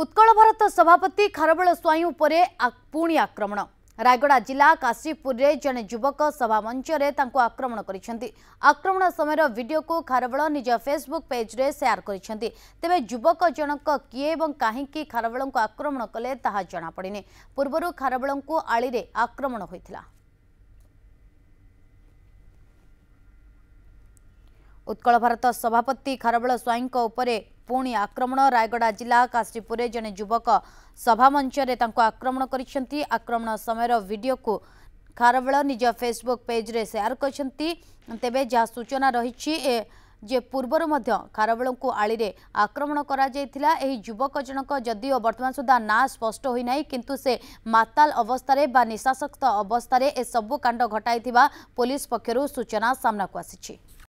उत्कल भारत सभापति खारबल स्वईं पर पुणी आक्रमण रायगड़ा जिला काशीपुर में जड़े युवक सभा मंच आक्रमण कर आक्रमण समय वीडियो को खारबल निज फेसबुक पेज रे शेयर करते तेरे युवक जनक किए और कहीं खारबल को आक्रमण कले जमापड़े पूर्व खारबल को आड़े आक्रमण होता उत्कल भारत सभापति खारबल स्वईं ପୁଣି ଆକ୍ରମଣ ରାୟଗଡ଼ା ଜିଲ୍ଲା କାଶୀପୁରରେ ଜଣେ ଯୁବକ ସଭାମଞ୍ଚରେ ତାଙ୍କୁ ଆକ୍ରମଣ କରିଛନ୍ତି ଆକ୍ରମଣ ସମୟର ଭିଡ଼ିଓକୁ ଖାରବେଳ ନିଜ ଫେସବୁକ୍ ପେଜ୍ରେ ସେୟାର କରିଛନ୍ତି ତେବେ ଯାହା ସୂଚନା ରହିଛି ଯେ ପୂର୍ବରୁ ମଧ୍ୟ ଖାରବେଳଙ୍କୁ ଆଳିରେ ଆକ୍ରମଣ କରାଯାଇଥିଲା ଏହି ଯୁବକ ଜଣକ ଯଦିଓ ବର୍ତ୍ତମାନ ସୁଦ୍ଧା ନାଁ ସ୍ପଷ୍ଟ ହୋଇନାହିଁ କିନ୍ତୁ ସେ ମାତାଲ ଅବସ୍ଥାରେ ବା ନିଶାସକ୍ତ ଅବସ୍ଥାରେ ଏସବୁ କାଣ୍ଡ ଘଟାଇଥିବା ପୋଲିସ ପକ୍ଷରୁ ସୂଚନା ସାମ୍ନାକୁ ଆସିଛି